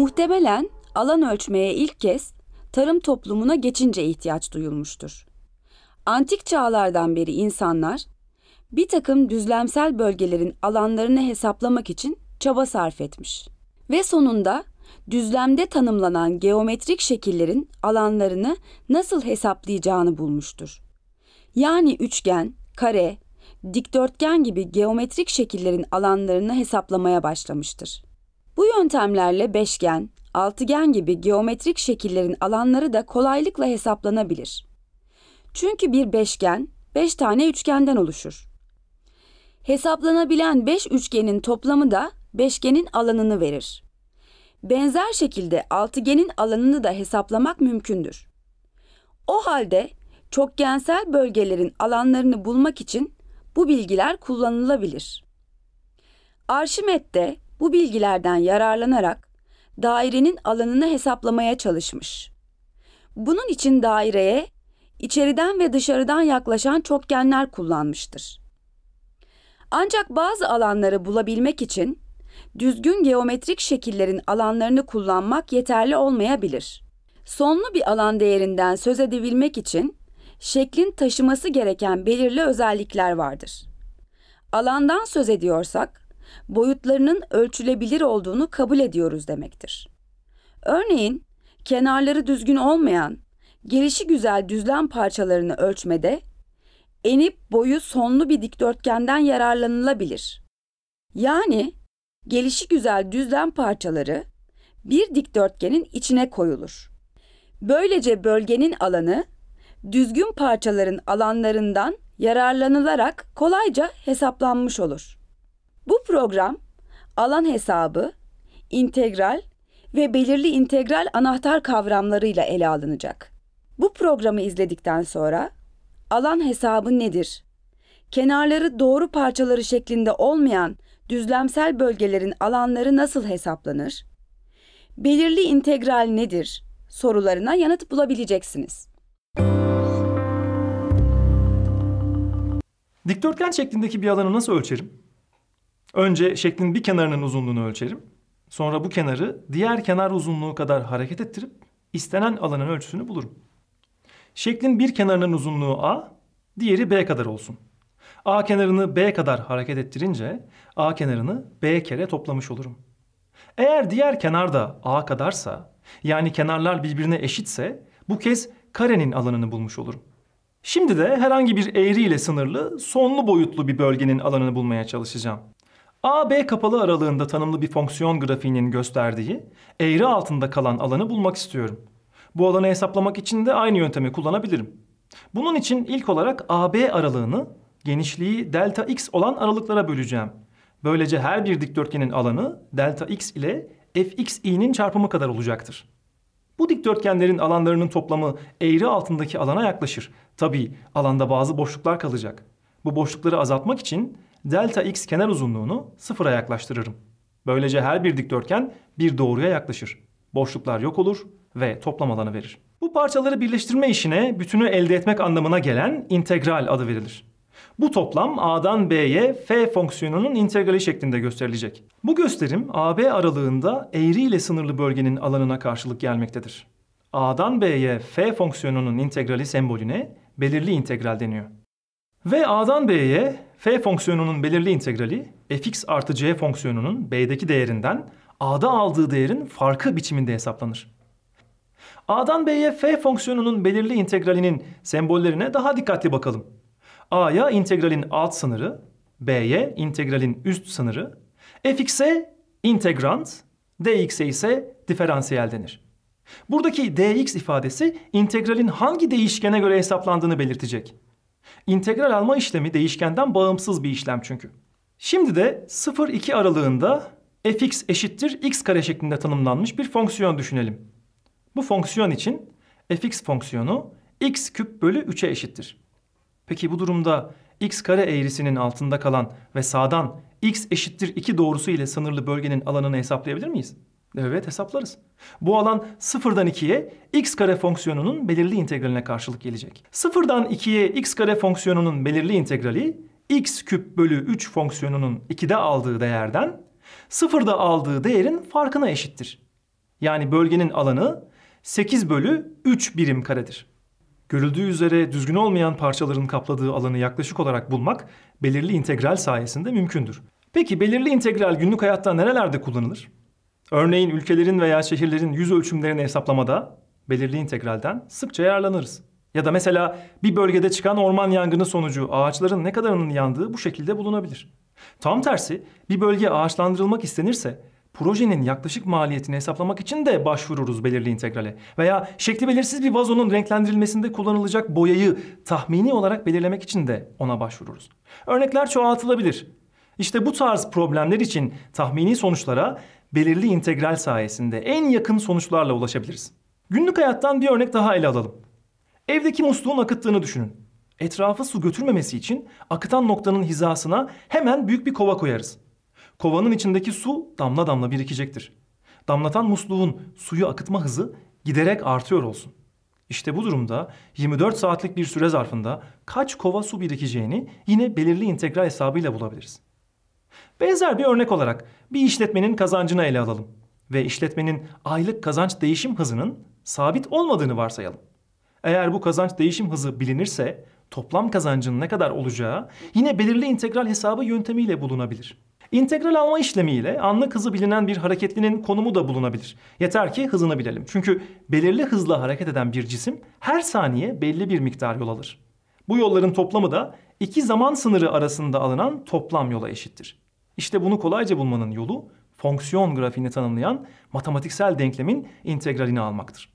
Muhtemelen alan ölçmeye ilk kez tarım toplumuna geçince ihtiyaç duyulmuştur. Antik çağlardan beri insanlar bir takım düzlemsel bölgelerin alanlarını hesaplamak için çaba sarf etmiş ve sonunda düzlemde tanımlanan geometrik şekillerin alanlarını nasıl hesaplayacağını bulmuştur. Yani üçgen, kare, dikdörtgen gibi geometrik şekillerin alanlarını hesaplamaya başlamıştır. Bu yöntemlerle beşgen, altıgen gibi geometrik şekillerin alanları da kolaylıkla hesaplanabilir. Çünkü bir beşgen beş tane üçgenden oluşur. Hesaplanabilen beş üçgenin toplamı da beşgenin alanını verir. Benzer şekilde altıgenin alanını da hesaplamak mümkündür. O halde çokgensel bölgelerin alanlarını bulmak için bu bilgiler kullanılabilir. Arşimet'te bu bilgilerden yararlanarak dairenin alanını hesaplamaya çalışmış. Bunun için daireye içeriden ve dışarıdan yaklaşan çokgenler kullanmıştır. Ancak bazı alanları bulabilmek için düzgün geometrik şekillerin alanlarını kullanmak yeterli olmayabilir. Sonlu bir alan değerinden söz edebilmek için şeklin taşıması gereken belirli özellikler vardır. Alandan söz ediyorsak boyutlarının ölçülebilir olduğunu kabul ediyoruz demektir. Örneğin, kenarları düzgün olmayan, gelişi güzel düzlem parçalarını ölçmede enip boyu sonlu bir dikdörtgenden yararlanılabilir. Yani gelişi güzel düzlem parçaları bir dikdörtgenin içine koyulur. Böylece bölgenin alanı düzgün parçaların alanlarından yararlanılarak kolayca hesaplanmış olur. Bu program alan hesabı, integral ve belirli integral anahtar kavramlarıyla ele alınacak. Bu programı izledikten sonra alan hesabı nedir? Kenarları doğru parçaları şeklinde olmayan düzlemsel bölgelerin alanları nasıl hesaplanır? Belirli integral nedir? sorularına yanıt bulabileceksiniz. Dikdörtgen şeklindeki bir alanı nasıl ölçerim? Önce şeklin bir kenarının uzunluğunu ölçerim. Sonra bu kenarı diğer kenar uzunluğu kadar hareket ettirip istenen alanın ölçüsünü bulurum. Şeklin bir kenarının uzunluğu A, diğeri B kadar olsun. A kenarını B kadar hareket ettirince A kenarını B kere toplamış olurum. Eğer diğer kenar da A kadarsa yani kenarlar birbirine eşitse bu kez karenin alanını bulmuş olurum. Şimdi de herhangi bir eğri ile sınırlı sonlu boyutlu bir bölgenin alanını bulmaya çalışacağım. A-B kapalı aralığında tanımlı bir fonksiyon grafiğinin gösterdiği eğri altında kalan alanı bulmak istiyorum. Bu alanı hesaplamak için de aynı yöntemi kullanabilirim. Bunun için ilk olarak AB aralığını genişliği delta x olan aralıklara böleceğim. Böylece her bir dikdörtgenin alanı delta x ile fx i'nin çarpımı kadar olacaktır. Bu dikdörtgenlerin alanlarının toplamı eğri altındaki alana yaklaşır. Tabii alanda bazı boşluklar kalacak. Bu boşlukları azaltmak için delta x kenar uzunluğunu sıfıra yaklaştırırım. Böylece her bir dikdörtgen bir doğruya yaklaşır. Boşluklar yok olur ve toplam alanı verir. Bu parçaları birleştirme işine bütünü elde etmek anlamına gelen integral adı verilir. Bu toplam A'dan B'ye F fonksiyonunun integrali şeklinde gösterilecek. Bu gösterim AB aralığında eğri ile sınırlı bölgenin alanına karşılık gelmektedir. A'dan B'ye F fonksiyonunun integrali sembolüne belirli integral deniyor. Ve A'dan B'ye f fonksiyonunun belirli integrali fx artı c fonksiyonunun b'deki değerinden a'da aldığı değerin farkı biçiminde hesaplanır. a'dan b'ye f fonksiyonunun belirli integralinin sembollerine daha dikkatli bakalım. a'ya integralin alt sınırı, b'ye integralin üst sınırı, fx'e integrand, dx'e ise diferansiyel denir. Buradaki dx ifadesi integralin hangi değişkene göre hesaplandığını belirtecek. İntegral alma işlemi değişkenden bağımsız bir işlem çünkü. Şimdi de 0-2 aralığında fx eşittir x kare şeklinde tanımlanmış bir fonksiyon düşünelim. Bu fonksiyon için fx fonksiyonu x küp bölü 3'e eşittir. Peki bu durumda x kare eğrisinin altında kalan ve sağdan x eşittir 2 doğrusu ile sınırlı bölgenin alanını hesaplayabilir miyiz? Evet hesaplarız. Bu alan sıfırdan ikiye x kare fonksiyonunun belirli integraline karşılık gelecek. Sıfırdan ikiye x kare fonksiyonunun belirli integrali x küp bölü 3 fonksiyonunun 2'de aldığı değerden sıfırda aldığı değerin farkına eşittir. Yani bölgenin alanı 8 bölü 3 birim karedir. Görüldüğü üzere düzgün olmayan parçaların kapladığı alanı yaklaşık olarak bulmak belirli integral sayesinde mümkündür. Peki belirli integral günlük hayatta nerelerde kullanılır? Örneğin ülkelerin veya şehirlerin yüz ölçümlerini hesaplamada belirli integralden sıkça yararlanırız. Ya da mesela bir bölgede çıkan orman yangını sonucu ağaçların ne kadarının yandığı bu şekilde bulunabilir. Tam tersi bir bölge ağaçlandırılmak istenirse projenin yaklaşık maliyetini hesaplamak için de başvururuz belirli integrale. Veya şekli belirsiz bir vazonun renklendirilmesinde kullanılacak boyayı tahmini olarak belirlemek için de ona başvururuz. Örnekler çoğaltılabilir. İşte bu tarz problemler için tahmini sonuçlara belirli integral sayesinde en yakın sonuçlarla ulaşabiliriz. Günlük hayattan bir örnek daha ele alalım. Evdeki musluğun akıttığını düşünün. Etrafı su götürmemesi için akıtan noktanın hizasına hemen büyük bir kova koyarız. Kovanın içindeki su damla damla birikecektir. Damlatan musluğun suyu akıtma hızı giderek artıyor olsun. İşte bu durumda 24 saatlik bir süre zarfında kaç kova su birikeceğini yine belirli integral hesabıyla bulabiliriz. Benzer bir örnek olarak bir işletmenin kazancını ele alalım ve işletmenin aylık kazanç değişim hızının sabit olmadığını varsayalım. Eğer bu kazanç değişim hızı bilinirse toplam kazancın ne kadar olacağı yine belirli integral hesabı yöntemiyle bulunabilir. İntegral alma işlemiyle anlık hızı bilinen bir hareketlinin konumu da bulunabilir. Yeter ki hızını bilelim. Çünkü belirli hızla hareket eden bir cisim her saniye belli bir miktar yol alır. Bu yolların toplamı da iki zaman sınırı arasında alınan toplam yola eşittir. İşte bunu kolayca bulmanın yolu fonksiyon grafiğini tanımlayan matematiksel denklemin integralini almaktır.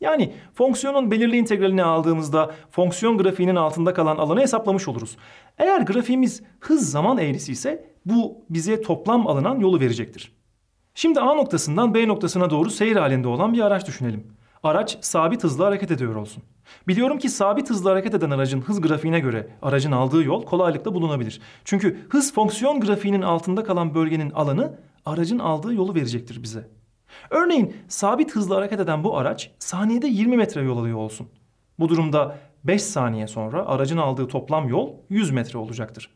Yani fonksiyonun belirli integralini aldığımızda fonksiyon grafiğinin altında kalan alanı hesaplamış oluruz. Eğer grafiğimiz hız zaman eğrisi ise bu bize toplam alınan yolu verecektir. Şimdi A noktasından B noktasına doğru seyir halinde olan bir araç düşünelim araç sabit hızla hareket ediyor olsun. Biliyorum ki sabit hızla hareket eden aracın hız grafiğine göre aracın aldığı yol kolaylıkla bulunabilir. Çünkü hız fonksiyon grafiğinin altında kalan bölgenin alanı aracın aldığı yolu verecektir bize. Örneğin sabit hızla hareket eden bu araç saniyede 20 metre yol alıyor olsun. Bu durumda 5 saniye sonra aracın aldığı toplam yol 100 metre olacaktır.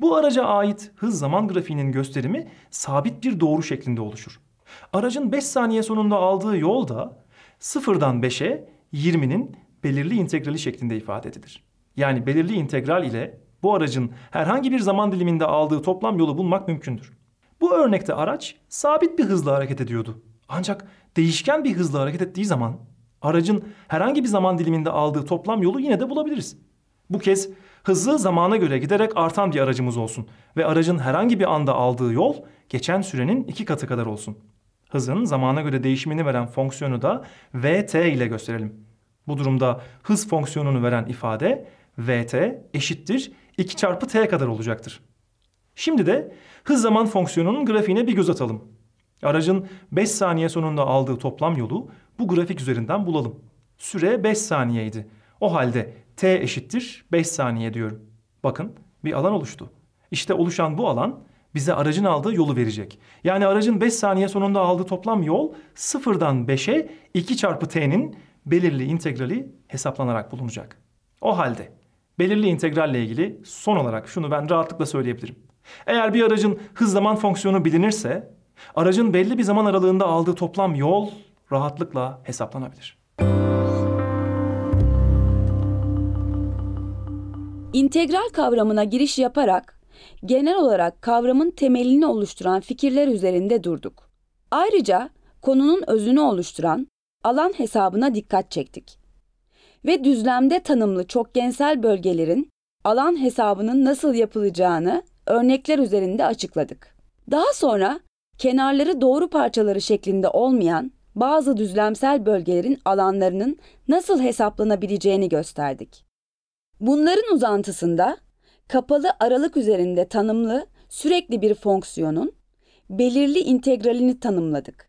Bu araca ait hız zaman grafiğinin gösterimi sabit bir doğru şeklinde oluşur. Aracın 5 saniye sonunda aldığı yol da Sıfırdan beşe 20'nin belirli integrali şeklinde ifade edilir. Yani belirli integral ile bu aracın herhangi bir zaman diliminde aldığı toplam yolu bulmak mümkündür. Bu örnekte araç sabit bir hızla hareket ediyordu. Ancak değişken bir hızla hareket ettiği zaman aracın herhangi bir zaman diliminde aldığı toplam yolu yine de bulabiliriz. Bu kez hızı zamana göre giderek artan bir aracımız olsun ve aracın herhangi bir anda aldığı yol geçen sürenin iki katı kadar olsun hızın zamana göre değişimini veren fonksiyonu da vt ile gösterelim. Bu durumda hız fonksiyonunu veren ifade vt eşittir 2 çarpı t kadar olacaktır. Şimdi de hız zaman fonksiyonunun grafiğine bir göz atalım. Aracın 5 saniye sonunda aldığı toplam yolu bu grafik üzerinden bulalım. Süre 5 saniyeydi. O halde t eşittir 5 saniye diyorum. Bakın bir alan oluştu. İşte oluşan bu alan bize aracın aldığı yolu verecek. Yani aracın 5 saniye sonunda aldığı toplam yol sıfırdan 5'e 2 çarpı t'nin belirli integrali hesaplanarak bulunacak. O halde belirli integralle ilgili son olarak şunu ben rahatlıkla söyleyebilirim. Eğer bir aracın hız zaman fonksiyonu bilinirse aracın belli bir zaman aralığında aldığı toplam yol rahatlıkla hesaplanabilir. İntegral kavramına giriş yaparak genel olarak kavramın temelini oluşturan fikirler üzerinde durduk. Ayrıca konunun özünü oluşturan alan hesabına dikkat çektik. Ve düzlemde tanımlı çokgensel bölgelerin alan hesabının nasıl yapılacağını örnekler üzerinde açıkladık. Daha sonra kenarları doğru parçaları şeklinde olmayan bazı düzlemsel bölgelerin alanlarının nasıl hesaplanabileceğini gösterdik. Bunların uzantısında kapalı aralık üzerinde tanımlı sürekli bir fonksiyonun belirli integralini tanımladık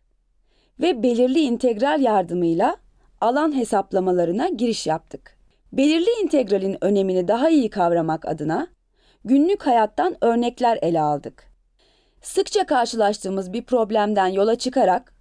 ve belirli integral yardımıyla alan hesaplamalarına giriş yaptık. Belirli integralin önemini daha iyi kavramak adına günlük hayattan örnekler ele aldık. Sıkça karşılaştığımız bir problemden yola çıkarak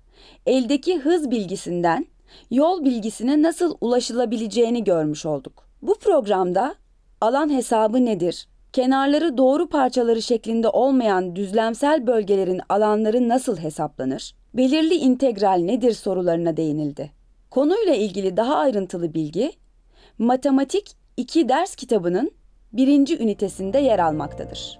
eldeki hız bilgisinden yol bilgisine nasıl ulaşılabileceğini görmüş olduk. Bu programda Alan hesabı nedir? Kenarları doğru parçaları şeklinde olmayan düzlemsel bölgelerin alanları nasıl hesaplanır? Belirli integral nedir sorularına değinildi. Konuyla ilgili daha ayrıntılı bilgi, Matematik 2 ders kitabının birinci ünitesinde yer almaktadır.